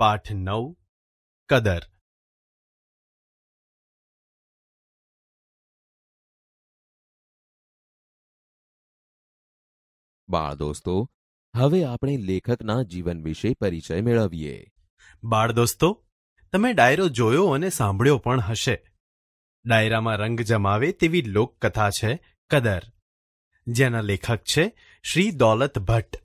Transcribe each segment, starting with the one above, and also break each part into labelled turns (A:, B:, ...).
A: પાઠ નવ કદર બાળ દોસ્તો હવે આપણે લેખકના જીવન વિશે પરિચય મેળવીએ
B: બાળ દોસ્તો તમે ડાયરો જોયો અને સાંભળ્યો પણ હશે ડાયરામાં રંગ જમાવે તેવી લોકકથા છે કદર જેના લેખક છે શ્રી દોલત ભટ્ટ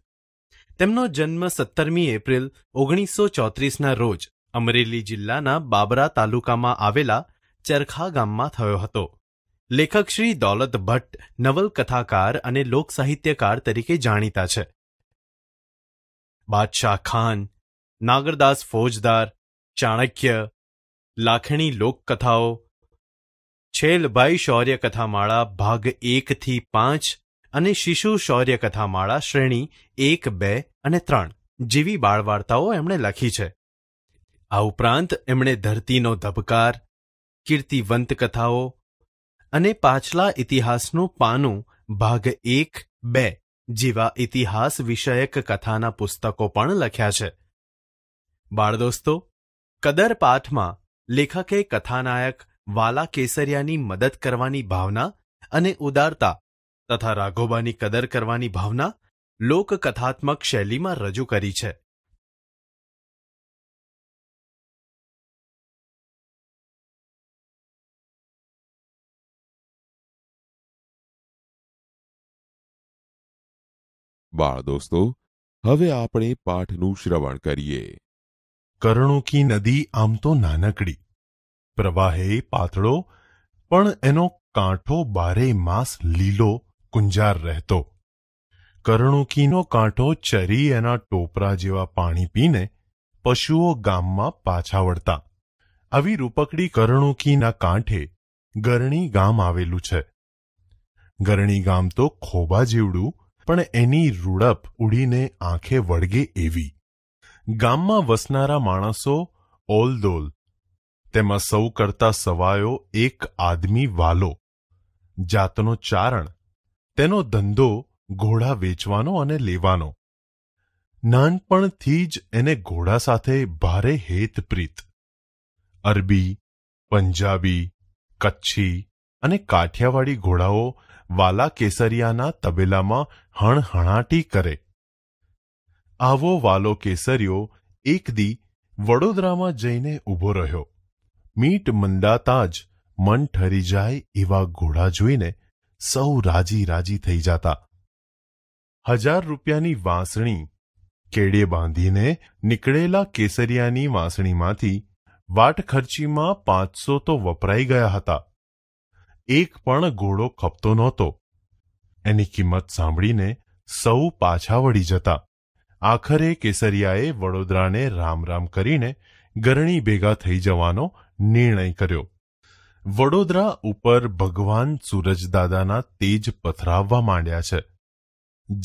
B: તેમનો જન્મ સત્તરમી એપ્રિલ ઓગણીસો ચોત્રીસના રોજ અમરેલી જિલ્લાના બાબરા તાલુકામાં આવેલા ચરખા ગામમાં થયો હતો લેખક શ્રી દોલત ભટ્ટ નવલકથાકાર અને લોકસાહિત્યકાર તરીકે જાણીતા છે બાદશાહ ખાન નાગરદાસ ફોજદાર ચાણક્ય લાખણી લોકકથાઓ છેલભાઈ શૌર્ય કથામાળા ભાગ એકથી પાંચ અને શિશુ શૌર્ય કથામાળા શ્રેણી એક બે અને ત્રણ જેવી બાળવાર્તાઓ એમણે લખી છે આ ઉપરાંત એમણે ધરતીનો ધબકાર કીર્તિવંત કથાઓ અને પાછલા ઇતિહાસનું પાનું ભાગ એક બે જેવા ઇતિહાસ વિષયક કથાના પુસ્તકો પણ લખ્યા છે બાળદોસ્તો કદર પાઠમાં લેખકે કથાનાયક વાલા કેસરિયાની મદદ કરવાની ભાવના અને ઉદારતા તથા રાઘોબાની કદર કરવાની
A: ભાવના લોકકથાત્મક શૈલીમાં રજૂ કરી છે બાળ દોસ્તો હવે આપણે પાઠનું શ્રવણ કરીએ
C: કરણોકી નદી આમ તો નાનકડી પ્રવાહે પાતળો પણ એનો કાંઠો બારે માસ લીલો કુંજાર રહેતો કરણુકીનો કાંઠો ચરી એના ટોપરા જેવા પાણી પીને પશુઓ ગામમાં પાછા વળતા આવી રૂપકડી કરણુકીના કાંઠે ગરણી ગામ આવેલું છે ગરણી ગામ તો ખોબા જેવડું પણ એની રૂડપ ઉડીને આંખે વળગે એવી ગામમાં વસનારા માણસો ઓલદોલ તેમાં સૌ કરતા સવાયો એક આદમી વાલો જાતનો ચારણ તેનો ધંધો ઘોડા વેચવાનો અને લેવાનો નાનપણથી જ એને ઘોડા સાથે ભારે હેતપ્રીત અરબી પંજાબી કચ્છી અને કાઠિયાવાડી ઘોડાઓ વાલા કેસરિયાના તબેલામાં હણહણાટી કરે આવો વાલો કેસરિયો એક દી વડોદરામાં જઈને ઊભો રહ્યો મીટ મંદાતા જ મન ઠરી જાય એવા ઘોડા જોઈને સૌ રાજી રાજી થઈ જતા હજાર રૂપિયાની વાંસણી કેડે બાંધીને નીકળેલા કેસરિયાની વાંસણીમાંથી વાટ ખર્ચીમાં પાંચસો તો વપરાઈ ગયા હતા એક પણ ઘોડો ખપતો નહોતો એની કિંમત સાંભળીને સૌ પાછા વળી જતા આખરે કેસરિયાએ વડોદરાને રામ રામ કરીને ગરણી ભેગા થઈ જવાનો નિર્ણય કર્યો વડોદરા ઉપર ભગવાન સૂરજદાદાના તેજ પથરાવવા માંડ્યા છે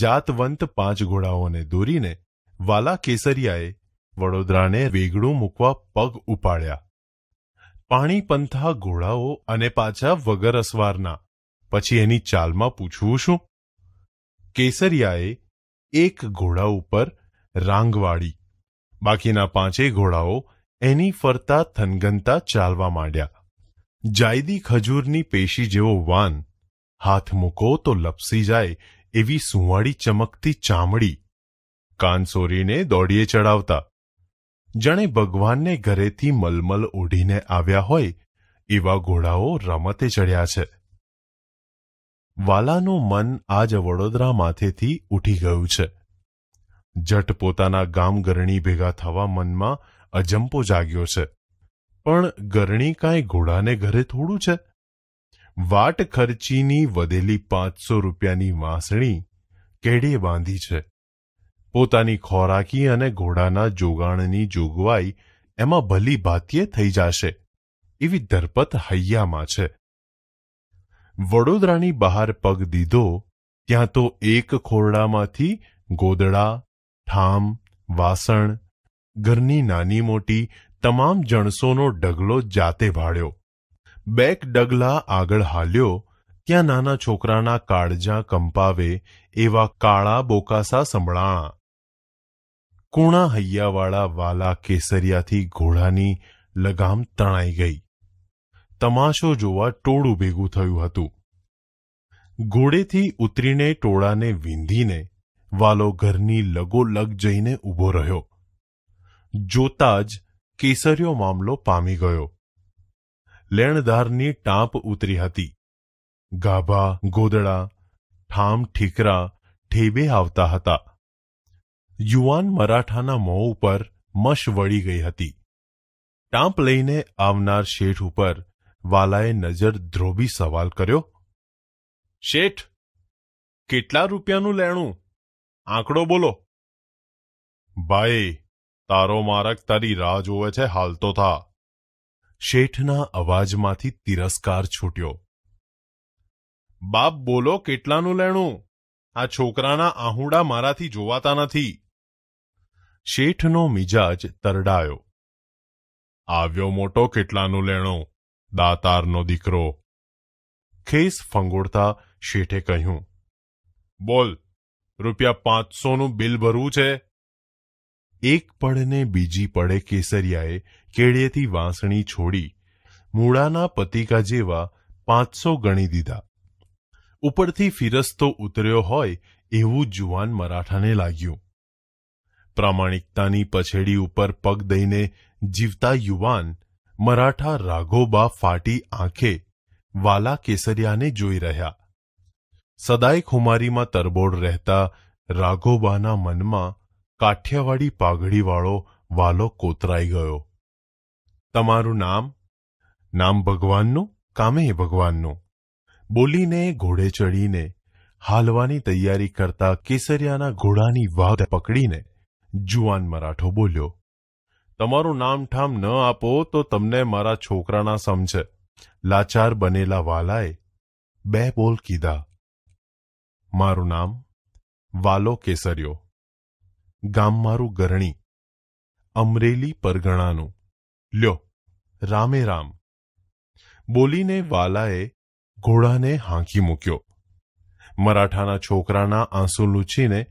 C: જાતવંત પાંચ ઘોડાઓને દોરીને વાલા કેસરિયાએ વડોદરાને વેગડું મૂકવા પગ ઉપાડ્યા પાણીપંથા ઘોડાઓ અને પાછા વગર અસવારના પછી એની ચાલમાં પૂછવું શું કેસરિયાએ એક ઘોડા ઉપર રાંગવાળી બાકીના પાંચેય ઘોડાઓ એની ફરતા થનગનતા ચાલવા માંડ્યા જાયદી ખજૂરની પેશી જેવો વાન હાથ મૂકો તો લપસી જાય એવી સુંવાળી ચમકતી ચામડી કાનસોરીને દોડીએ ચડાવતા જાણે ભગવાનને ઘરેથી મલમલ ઓઢીને આવ્યા હોય એવા ઘોડાઓ રમતે ચડ્યા છે વાલાનું મન આજ વડોદરા માથેથી ઉઠી ગયું છે જટ પોતાના ગામ ગરણી ભેગા થવા મનમાં અજંપો જાગ્યો છે પણ ગરણી કાંઈ ઘોડાને ઘરે થોડું છે વાટ ખર્ચીની વધેલી પાંચસો રૂપિયાની વાંસણી કેડીએ બાંધી છે પોતાની ખોરાકી અને ઘોડાના જોગાણની જોગવાઈ એમાં ભલી ભાતીએ થઈ જશે એવી ધરપત હૈયામાં છે વડોદરાની બહાર પગ દીધો ત્યાં તો એક ખોરડામાંથી ગોદડા ઠામ વાસણ ઘરની નાની મોટી તમામ જણસોનો ડગલો જાતે ભાળ્યો બેક ડગલા આગળ હાલ્યો ત્યાં નાના છોકરાના કાળજાં કંપાવે એવા કાળા બોકાસા સંભળાણા કુણા હૈયાવાળા વાલા કેસરિયાથી ઘોડાની લગામ તણાઈ ગઈ તમાશો જોવા ટોળું ભેગું થયું હતું ઘોડેથી ઉતરીને ટોળાને વીંધીને વાલો ઘરની લગોલગ જઈને ઊભો રહ્યો જોતા જ કેસરિયો મામલો પામી ગયો લેણદારની ટાંપ ઉતરી હતી ગાભા ગોદડા ઠામ ઠીકરા ઠેબે આવતા હતા યુવાન મરાઠાના મોં ઉપર મશ વળી ગઈ હતી ટાંપ લઈને આવનાર શેઠ ઉપર વાલાએ નજર ધ્રોબી સવાલ કર્યો શેઠ કેટલા રૂપિયાનું લેણું આંકડો બોલો બાએ તારો મારક તારી રાહ જોવે છે હાલતો થા શેઠના અવાજમાંથી તિરસ્કાર છૂટ્યો બાપ બોલો કેટલાનું લેણું આ છોકરાના આહુડા મારાથી જોવાતા નથી શેઠનો મિજાજ તરડાયો આવ્યો મોટો કેટલાનું લેણો દાતારનો દીકરો ખેસ ફંગોળતા શેઠે કહ્યું બોલ રૂપિયા પાંચસોનું બિલ ભરવું છે એક પડને બીજી પડે કેસરિયાએ કેળિયેથી વાંસણી છોડી મૂળાના પતિકા જેવા પાંચસો ગણી દીધા ઉપરથી ફિરસ્તો ઉતર્યો હોય એવું જુવાન મરાઠાને લાગ્યું પ્રામાણિકતાની પછેડી ઉપર પગ દઈને જીવતા યુવાન મરાઠા રાઘોબા ફાટી આંખે વાલા કેસરિયાને જોઈ રહ્યા સદાય ખુમારીમાં તરબોળ રહેતા રાઘોબાના મનમાં કાઠિયાવાડી પાઘડીવાળો વાલો કોતરાઈ ગયો તમારું નામ નામ ભગવાનનું કામે ભગવાનનું બોલીને ઘોડે ચડીને હાલવાની તૈયારી કરતા કેસરિયાના ઘોડાની વાત પકડીને જુવાન મરાઠો બોલ્યો તમારું નામ ઠામ ન આપો તો તમને મારા છોકરાના સમજે લાચાર બનેલા વાલાએ બે બોલ કીધા મારું નામ વાલો કેસરિયો ગામ મારું ગરણી અમરેલી પરગણાનું લ્યો રામે રામ બોલીને વાલાએ ઘોડાને હાંકી મૂક્યો મરાઠાના છોકરાના આંસુ લૂછીને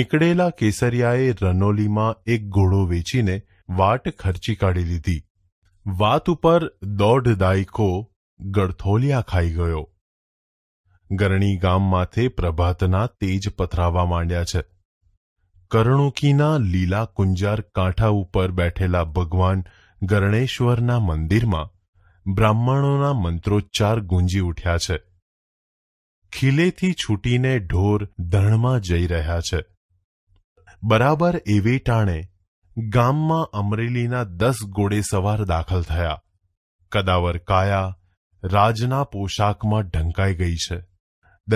C: નીકળેલા કેસરિયાએ રનોલીમાં એક ઘોડો વેચીને વાટ ખર્ચી કાઢી લીધી વાત ઉપર દોઢ દાયકો ગળથોલિયા ખાઈ ગયો ગરણી ગામ માથે પ્રભાતના તેજ પથરાવા માંડ્યા છે કરણુકીના લીલા કુંજાર કાંઠા ઉપર બેઠેલા ભગવાન ગરણેશ્વરના મંદિરમાં બ્રાહ્મણોના મંત્રોચ્ચાર ગુંજી ઉઠ્યા છે ખીલેથી છૂટીને ઢોર ધણમાં જઈ રહ્યા છે બરાબર એવી ટાણે ગામમાં અમરેલીના દસ ઘોડે સવાર દાખલ થયા કદાવર કાયા રાજના પોશાકમાં ઢંકાઈ ગઈ છે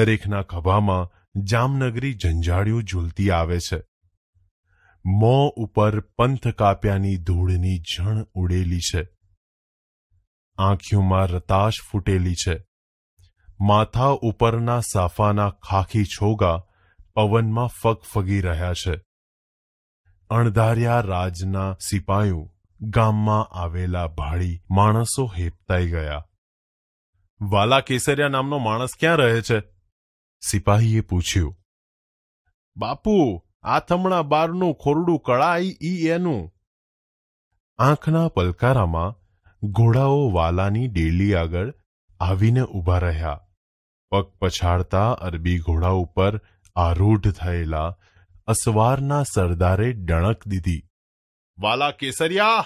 C: દરેકના ખભામાં જામનગરી ઝંઝાળ્યું ઝૂલતી આવે છે મોં ઉપર પંથ કાપ્યાની ધૂળની ઝણ ઉડેલી છે આંખીઓમાં રતાશ ફૂટેલી છે માથા ઉપરના સાફાના ખાખી છોગા પવનમાં ફગફગી રહ્યા છે અણધાર્યા રાજના સિપાયું ગામમાં આવેલા ભાડી માણસો હેપતાઈ ગયા વાલા કેસરિયા નામનો માણસ ક્યાં રહે છે સિપાહીએ પૂછ્યું બાપુ આથમણા બારનું ખોરડું કળાઈ ઈ એનું આંખના પલકારામાં ઘોડાઓ વાલાની ડેલી આગળ આવીને ઊભા રહ્યા પગ પછાડતા અરબી ઘોડા ઉપર આરૂઢ થયેલા અસવારના સરદારે ડણક દીધી વાલા કેસરિયા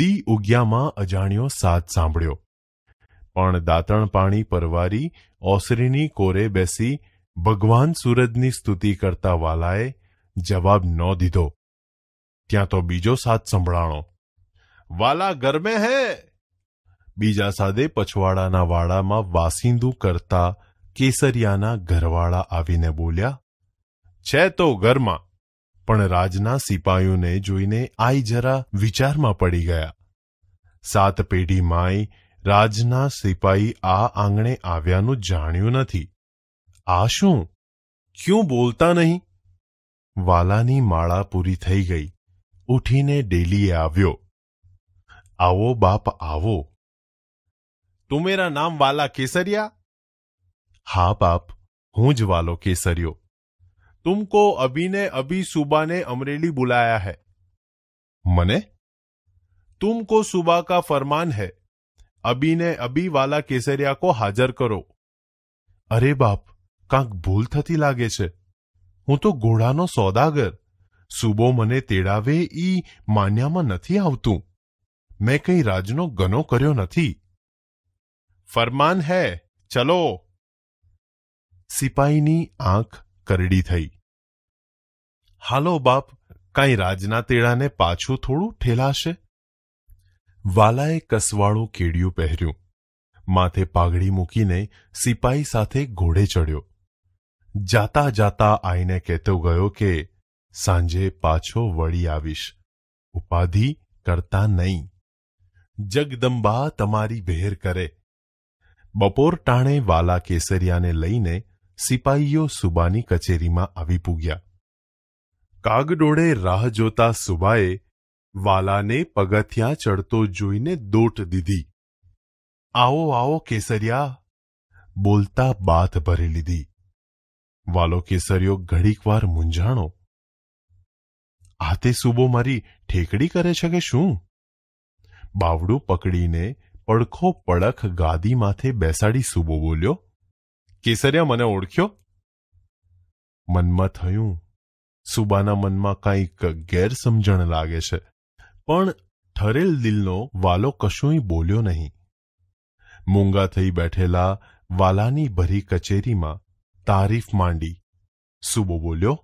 C: દી ઉગ્યામાં અજાણ્યો સાથ સાંભળ્યો પણ દાંતણ પાણી પરવારી ઓસરીની કોરે બેસી ભગવાન સૂરજની સ્તુતિ કરતા વાલાએ જવાબ ન દીધો ત્યાં તો બીજો સાથ સંભળાણો વાલા ગરમે હે બીજા સાદે પછવાડાના વાડામાં વાસિંદુ કરતા કેસરિયાના ઘરવાળા આવીને બોલ્યા છે તો ઘરમાં પણ રાજના સિપાહીઓને જોઈને આઈ જરા વિચારમાં પડી ગયા સાત પેઢી માય રાજના સિપાઈ આ આંગણે આવ્યાનું જાણ્યું નથી આશુ ક્યું બોલતા નહીં વાલાની માળા પૂરી થઈ ગઈ ઉઠીને ડેલીએ આવ્યો આવો બાપ આવો તું મેરા નામ વાલા કેસરિયા હા બાપ હું જ વાલો કેસરિયો तुमको अभी ने अभी सुबह ने अमरेली बुलाया है मने तुमको सुबह का फरमान है अभी ने अभी वाला केसरिया को हाजिर करो अरे बाप કાંક ભૂલ થતી લાગે છે હું તો ઘોડાનો સોદાગર સુબો મને તેડાવે ઈ માન્યામાં નથી આવતું મેં કંઈ રાજનો ગનો કર્યો નથી ફરમાન હે ચલો સિપાહીની આંખ કરડી થઈ હાલો બાપ કાંઈ રાજના તેડાને પાછું થોડું ઠેલાશે વાલાએ કસવાળું કેડિયું પહેર્યું માથે પાઘડી મૂકીને સિપાહી સાથે ઘોડે ચડ્યો જાતા જાતા આઈને કહેતો ગયો કે સાંજે પાછો વળી આવીશ ઉપાધિ કરતા નહીં જગદંબા તમારી ભેર કરે બપોર ટાણે વાલા કેસરિયાને લઈને સિપાહીઓ સુબાની કચેરીમાં આવી પૂગ્યા કાગડોળે રાહ જોતા સુબાએ વાલાને પગથિયાં ચડતો જોઈને દોટ દીધી આવો આવો કેસરિયા બોલતા બાથ ભરી લીધી વાલો કેસરિયો ઘડીકવાર મૂંઝાણો આ તે સુબો મારી ઠેકડી કરે છે કે શું બાવડું પકડીને પડખો પડખ ગાદી માથે બેસાડી સુબો બોલ્યો કેસરિયા મને ઓળખ્યો મનમાં થયું સુબાના મનમાં કાંઈક ગેરસમજણ લાગે છે પણ ઠરેલ દિલનો વાલો કશુંય બોલ્યો નહીં મૂંગા થઈ બેઠેલા વાલાની ભરી કચેરીમાં તારીફ માંડી સુબો બોલ્યો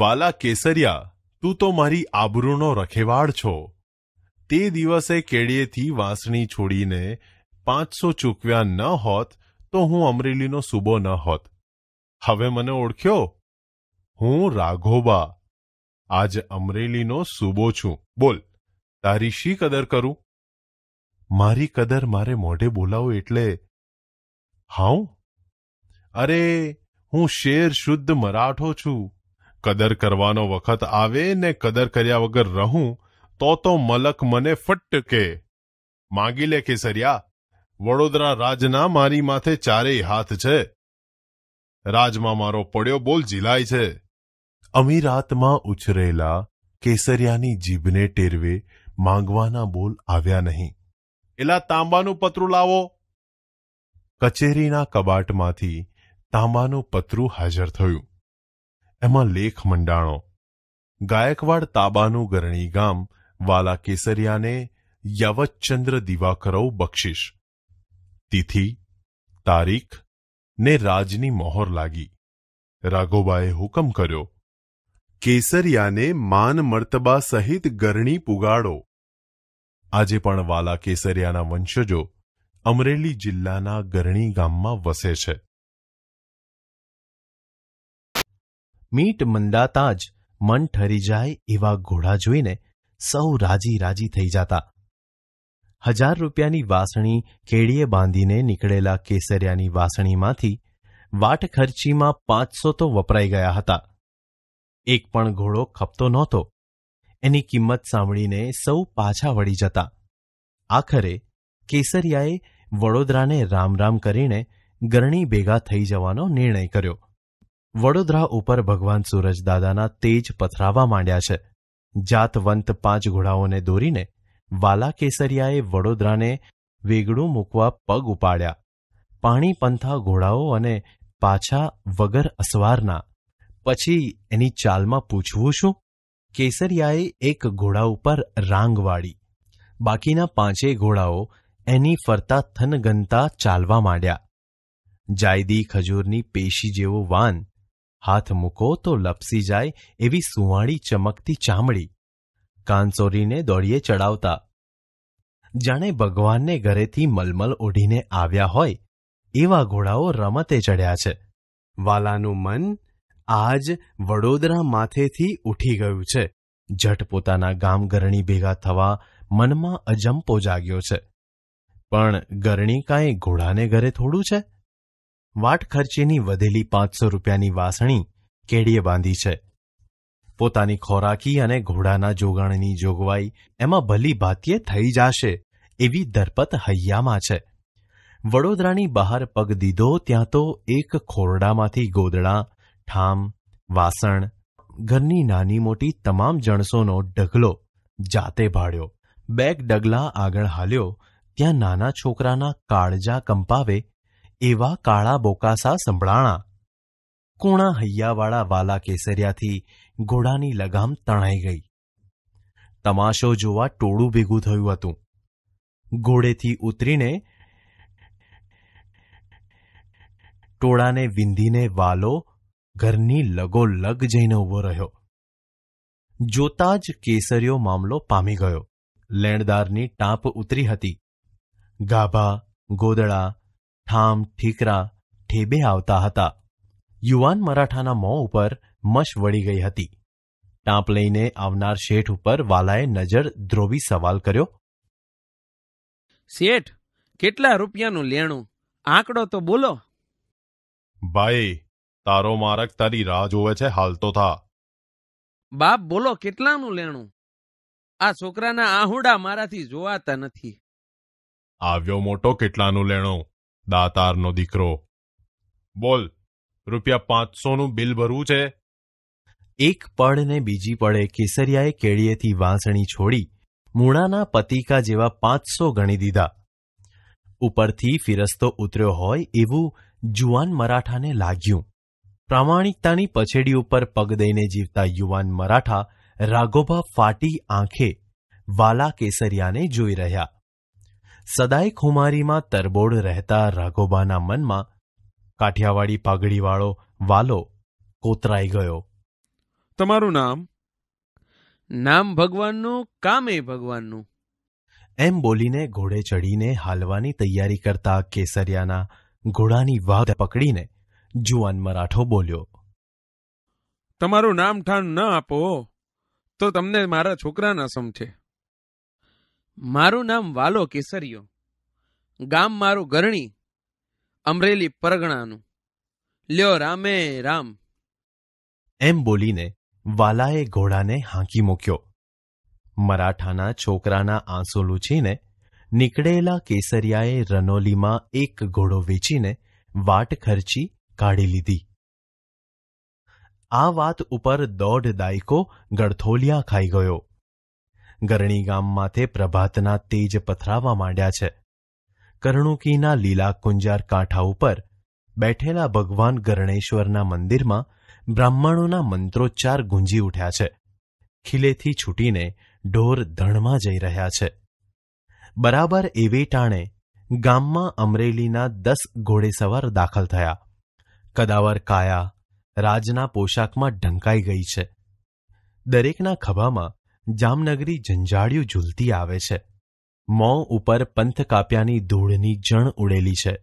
C: વાલા કેસરિયા તું તો મારી આબરૂનો રખેવાડ છો તે દિવસે કેડીએથી વાંસણી છોડીને પાંચસો ચૂકવ્યા ન હોત તો હું અમરેલીનો સુબો ન હોત હવે મને ઓળખ્યો હું રાઘોબા આજ અમરેલીનો સુબો છું બોલ તારી શી કદર કરું મારી કદર મારે મોઢે બોલાવો એટલે હાઉ અરે હું શેર શુદ્ધ મરાઠો છું કદર કરવાનો વખત આવે ને કદર કર્યા વગર રહું તો તો મલક મને ફટકે માગી લે કેસરિયા વડોદરા રાજના મારી માથે ચારેય હાથ છે રાજમાં મારો પડ્યો બોલ ઝીલાય છે અમીરાતમાં ઉછરેલા કેસરિયાની જીભને ટેરવે માંગવાના બોલ આવ્યા નહીં એલા તાંબાનું પતરું લાવો કચેરીના કબાટમાંથી તાંબાનું પતરું હાજર થયું એમાં લેખ મંડાણો ગાયકવાડ તાબાનું ગરણી ગામ વાલા કેસરિયાને યવતચંદ્ર દિવાકરવ બક્ષિશ તિથિ તારીખ ને રાજની મોહર લાગી રાઘોબાએ હુકમ કર્યો કેસરિયાને માન મર્તબા સહિત ગરણી પુગાડો આજે પણ વાલા કેસરિયાના વંશજો અમરેલી
B: જિલ્લાના ગરણી ગામમાં વસે છે મીટ મંડાતા જ મન ઠરી જાય એવા ઘોડા જોઈને સૌ રાજી રાજી થઈ જતા હજાર રૂપિયાની વાસણી કેડીએ બાંધીને નીકળેલા કેસરિયાની વાસણીમાંથી વાટ ખર્ચીમાં પાંચસો તો વપરાઈ ગયા હતા એક પણ ઘોડો ખપતો નહોતો એની કિંમત સાંભળીને સૌ પાછા વળી જતા આખરે કેસરિયાએ વડોદરાને રામ રામ કરીને ગરણી ભેગા થઈ જવાનો નિર્ણય કર્યો વડોદરા ઉપર ભગવાન સૂરજદાદાના તેજ પથરાવા માંડ્યા છે જાતવંત પાંચ ઘોડાઓને દોરીને વાલા કેસરિયાએ વડોદરાને વેગડું મૂકવા પગ ઉપાડ્યા પાણી પંથા ઘોડાઓ અને પાછા વગર અસવારના પછી એની ચાલમાં પૂછવું શું કેસરિયાએ એક ઘોડા ઉપર રાંગ વાળી બાકીના પાંચે ઘોડાઓ એની ફરતા થનગનતા ચાલવા માંડ્યા જાયદી ખજૂરની પેશી જેવો વાન હાથ મૂકો તો લપસી જાય એવી સુવાણી ચમકતી ચામડી કાનસોરીને દોડીએ ચડાવતા જાણે ભગવાનને ઘરેથી મલમલ ઓઢીને આવ્યા હોય એવા ઘોડાઓ રમતે ચડ્યા છે વાલાનું મન આજ વડોદરા માથેથી ઉઠી ગયું છે જટ પોતાના ગામ ગરણી ભેગા થવા મનમાં અજંપો જાગ્યો છે પણ ગરણી કાંઈ ઘોડાને ઘરે થોડું છે વાટ ખર્ચેની વધેલી પાંચસો રૂપિયાની વાસણી કેડીએ બાંધી છે પોતાની ખોરાકી અને ઘોડાના જોગાણની જોગવાઈ એમાં ભલી ભાતીએ થઈ જાશે એવી દરપત હૈયામાં છે વડોદરાની બહાર પગ દીધો ત્યાં તો એક ખોરડામાંથી ગોદડા ઠામ વાસણ ઘરની નાની મોટી તમામ જણસોનો ઢગલો જાતે ભાડ્યો બેગ ડગલા આગળ હાલ્યો ત્યાં નાના છોકરાના કાળજા કંપાવે એવા કાળા બોકાસા સંભળાણા કૂણા હૈયાવાળા વાલા કેસરિયાથી ઘોડાની લગામ તણાઈ ગઈ તમાશો જોવા ટોળું ભેગું થયું હતું ઘોડેથી ઉતરીને ટોળાને વિંધીને વાલો ઘરની લગો લગ જઈને ઊભો રહ્યો જોતા જ કેસરિયો મામલો પામી ગયો લેણદારની ટાંપ ઉતરી હતી ગાભા ગોદળા ઠામ ઠીકરા ઠેબે આવતા હતા યુવાન મરાઠાના મોં ઉપર મશ વળી ગઈ હતી ટાંપ લઈને આવનાર શેઠ ઉપર વાલાએ નજર ધ્રોવી સવાલ કર્યો
A: શેઠ કેટલા રૂપિયાનું લેણું આંકડો તો બોલો ભાઈ તારો મારક તારી
C: રાહ જોવે છે હાલતો થા
A: બાપ બોલો કેટલાનું લેણું આ છોકરાના આહુડા મારાથી જોવાતા નથી
C: આવ્યો મોટો કેટલાનું
B: લેણું દાતારનો દીકરો
C: બોલ રૂપિયા પાંચસોનું બિલ
B: ભરવું છે એક પળ ને બીજી પળે કેસરિયાએ કેળીએથી વાંસણી છોડી મૂળાના પતિકા જેવા પાંચસો ગણી દીધા ઉપરથી ફિરસ્તો ઉતર્યો હોય એવું જુવાન મરાઠાને લાગ્યું પ્રામાણિકતાની પછેડી ઉપર પગ દઈને જીવતા યુવાન મરાઠા રાઘોબા ફાટી આંખે વાલા કેસરિયાને જોઈ રહ્યા સદાય ખુમારીમાં તરબોળ રહેતા રાઘોબાના મનમાં કાઠિયાવાડી પાઘડીવાળો વાલો કોતરાઈ ગયો
A: તમારું નામ નામ ભગવાનનું કામ એ ભગવાનનું
B: એમ બોલીને ઘોડે ચડીને હાલવાની તૈયારી કરતા કેસરિયાના ઘોડાની વાઘ પકડીને જુવાન મરાઠો બોલ્યો
D: તમારું નામ ઠાણ ન આપો તો તમને મારા છોકરાના સમ છે
A: મારું નામ વાલો કેસરિયો ગામ મારું ગરણી અમરેલી પરગણાનું લ્યો રામે રામ
B: એમ બોલીને વાલાએ ઘોડાને હાંકી મૂક્યો મરાઠાના છોકરાના આંસુ લૂછીને નીકળેલા કેસરિયાએ રનોલીમાં એક ઘોડો વેચીને વાટ ખર્ચી કાઢી લીધી આ વાત ઉપર દોઢ દાયકો ગળથોલિયા ખાઈ ગયો ગરણી ગામ માથે પ્રભાતના તેજ પથરાવા માંડ્યા છે કરણુકીના લીલા કુંજાર કાંઠા ઉપર બેઠેલા ભગવાન ગરણેશ્વરના મંદિરમાં બ્રાહ્મણોના મંત્રોચ્ચાર ગુંજી ઉઠ્યા છે ખીલેથી છૂટીને ઢોર ધણમાં જઈ રહ્યા છે બરાબર એવી ટાણે ગામમાં અમરેલીના દસ ઘોડેસવાર દાખલ થયા કદાવર કાયા રાજના પોશાકમાં ઢંકાઈ ગઈ છે દરેકના ખભામાં જામનગરી ઝંઝાળિયું ઝૂલતી આવે છે મોં ઉપર પંથ કાપ્યાની ધૂળની જણ ઉડેલી છે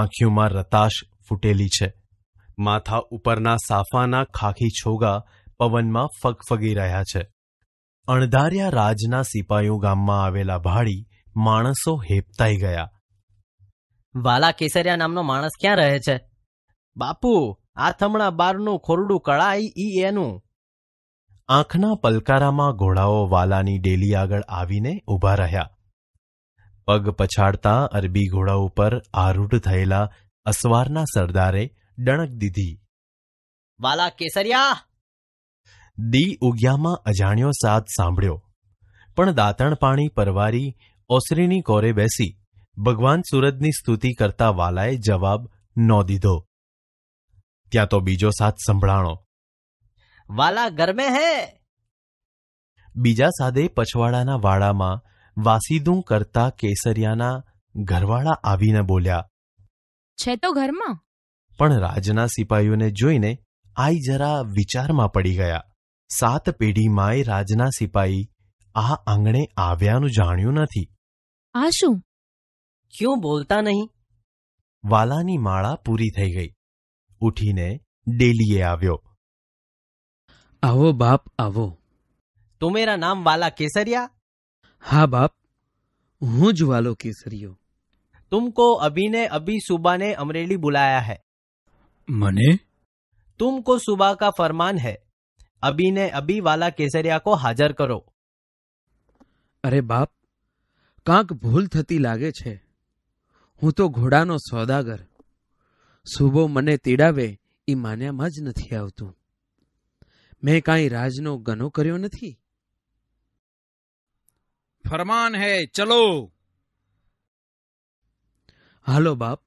B: આંખીઓમાં રતાશ ફૂટેલી છે માથા ઉપરના સાફાના ખાખી છોગા પવનમાં ફગફગી રહ્યા છે અણધાર્યા રાજના સિપાયો ગામમાં આવેલા ભાડી માણસો હેપતાઈ ગયા
A: વાલા કેસરિયા નામનો માણસ ક્યાં રહે છે બાપુ આ થમણા બારનું ખોરડું કળાઈ ઈ એનું
B: આંખના પલકારામાં ઘોડાઓ વાલાની ડેલી આગળ આવીને ઊભા રહ્યા પગ પછાડતા અરબી ઘોડા ઉપર આરૂઢ થયેલા અસવારના સરદારે ડણક દીધી
D: વાલા કેસરિયા
B: દી ઉગ્યામાં અજાણ્યો સાથ સાંભળ્યો પણ દાંતણ પાણી પરવારી ઓસરીની કોરે બેસી ભગવાન સુરજની સ્તુતિ કરતા વાલાએ જવાબ ન દીધો ત્યાં તો બીજો સાથ સંભળાણો
D: વાલા ઘર મેં હે
B: બીજા સાદે પછવાડાના વાડામાં વાસીદું કરતા કેસરિયાના ઘરવાળા આવીને બોલ્યા
A: છે તો ઘરમાં
B: પણ રાજના સિપાહીઓને જોઈને આઈ જરા વિચારમાં પડી ગયા સાત પેઢીમાંય રાજના સિપાહી આ આંગણે આવ્યાનું જાણ્યું નથી
A: આ શું ક્યું બોલતા નહીં
B: વાલાની માળા પૂરી થઈ ગઈ ઉઠીને ડેલીએ
A: આવ્યો आवो बाप आवो तो मेरा नाम वाला केसरिया हाँ बाप हूँ ज्वालो केसरियो तुमको
B: अभी ने अभी सुबह ने अमरेली बुलाया है मने तुमको सुबह का फरमान है अभी ने अभी वाला केसरिया को हाजर करो
A: अरे बाप कांक भूल थती लागे छे हूँ तो घोड़ा नो सौदागर सुबो मने तीड़ावे ई मान्या मज नथी आवतू મેં કાંઈ રાજનો ગનો કર્યો નથી ફરમાન હે ચલો હાલો બાપ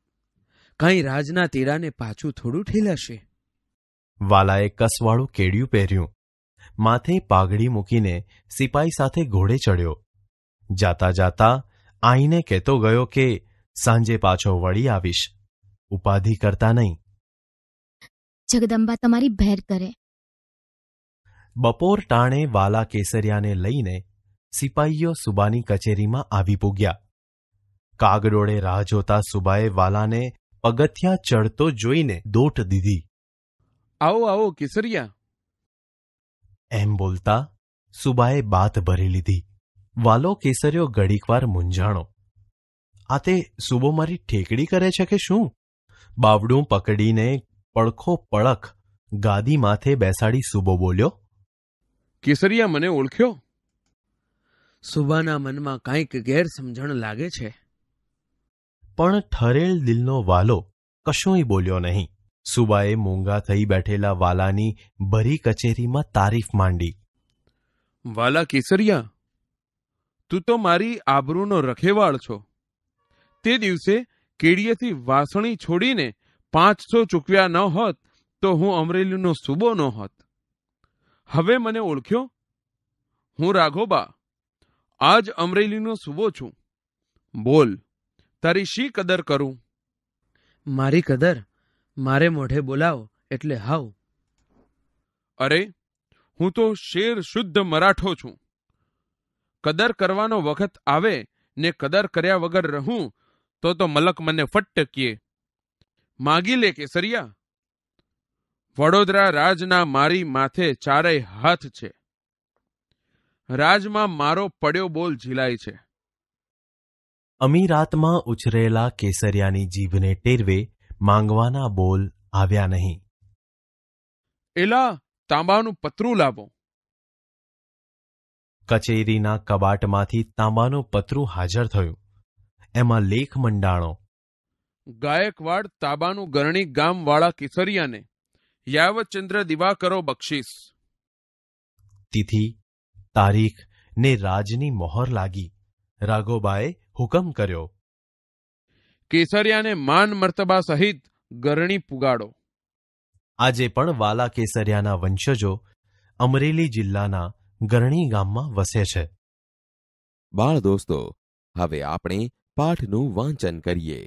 A: કાંઈ રાજના તેડાને પાછું થોડું ઠેલાશે
B: વાલાએ કસવાળું કેડિયું પહેર્યું માથે પાઘડી મૂકીને સિપાઈ સાથે ઘોડે ચડ્યો જાતા જાતા આઈને કહેતો ગયો કે સાંજે પાછો વળી આવીશ ઉપાધિ કરતા નહીં
D: જગદંબા તમારી ભેર કરે
B: બપોર ટાણે વાલા કેસરિયાને લઈને સિપાહીઓ સુબાની કચેરીમાં આવી પૂગ્યા કાગડોળે રાહ જોતા સુબાએ વાલાને પગથિયા ચડતો જોઈને દોટ દીધી
D: આવો આવો કેસરિયા
B: એમ બોલતા સુબાએ બાત ભરી લીધી વાલો કેસરિયો ઘડીકવાર મૂંઝાણો આ તે સુબો મારી ઠેકડી કરે છે કે શું બાવડું પકડીને પડખો પડખ ગાદી માથે બેસાડી સુબો બોલ્યો
D: કેસરિયા મને
B: ઓળખ્યો
A: સુબાના મનમાં કાંઈક ગેરસમજણ લાગે છે
B: પણ ઠરેલ દિલનો વાલો કશોય બોલ્યો નહીં સુબાએ મોંઘા થઈ બેઠેલા વાલાની ભરી કચેરીમાં તારીફ માંડી
D: વાલા કેસરિયા તું તો મારી આબરૂનો રખેવાળ છો તે દિવસે કેડીએથી વાસણી છોડીને પાંચસો ચૂકવ્યા ન હોત તો હું અમરેલીનો સૂબો ન હોત હવે મને ઓળખ્યો હું રાઘોબા આજ અમરેલીનો સુવો છું બોલ તારી શી કદર કરું
A: મારી કદર મારે મોઢે બોલાવો એટલે હાવ
D: અરે હું તો શેર શુદ્ધ મરાઠો છું કદર કરવાનો વખત આવે ને કદર કર્યા વગર રહું તો તો મલક મને ફટકીએ માગી લે કે સરિયા વડોદરા રાજના મારી માથે ચારેય હાથ છે રાજમાં મારો પડ્યો બોલ ઝીલાય છે
B: અમીરાતમાં ઉછરેલા કેસરિયાની જીભને ટેરવે માંગવાના બોલ આવ્યા નહીં
D: એલા તાંબાનું પતરું લાવો
B: કચેરીના કબાટમાંથી તાંબાનું પતરું હાજર થયું એમાં લેખ મંડાણો
D: ગાયકવાડ તાંબાનું ગરણી ગામવાળા કેસરિયાને યાવચંદ્ર દિવાકરો બક્ષીસ
B: તિથિ તારીખ ને રાજની મોહર લાગી રાઘોબાએ હુકમ કર્યો
D: કેસરિયાને માન મર્તબા સહિત ગરણી પુગાડો આજે પણ
B: વાલા કેસરિયાના વંશજો અમરેલી જિલ્લાના ગરણી ગામમાં વસે છે
A: બાળ દોસ્તો હવે આપણે પાઠનું વાંચન કરીએ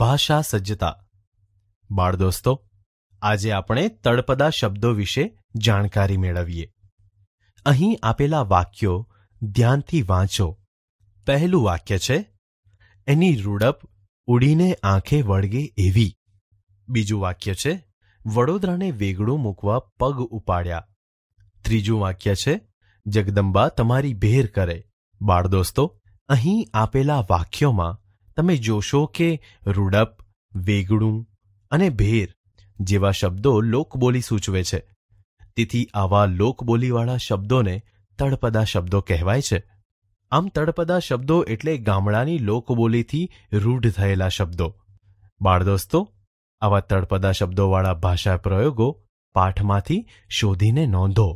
A: ભાષા સજ્જતા
B: બાળ દોસ્તો આજે આપણે તળપદા શબ્દો વિશે જાણકારી મેળવીએ અહીં આપેલા વાક્યો ધ્યાનથી વાંચો પહેલું વાક્ય છે એની રૂડપ ઉડીને આંખે વળગે એવી બીજું વાક્ય છે વડોદરાને વેગળું મૂકવા પગ ઉપાડ્યા ત્રીજું વાક્ય છે જગદંબા તમારી ભેર કરે બાળ દોસ્તો અહીં આપેલા વાક્યોમાં તમે જોશો કે રૂડપ વેગડું અને ભેર જેવા શબ્દો લોકબોલી સૂચવે છે તેથી આવા લોકબોલીવાળા શબ્દોને તળપદા શબ્દો કહેવાય છે આમ તળપદા શબ્દો એટલે ગામડાની લોકબોલીથી રૂઢ થયેલા શબ્દો બાળદોસ્તો આવા તળપદા શબ્દોવાળા ભાષા પ્રયોગો પાઠમાંથી શોધીને નોંધો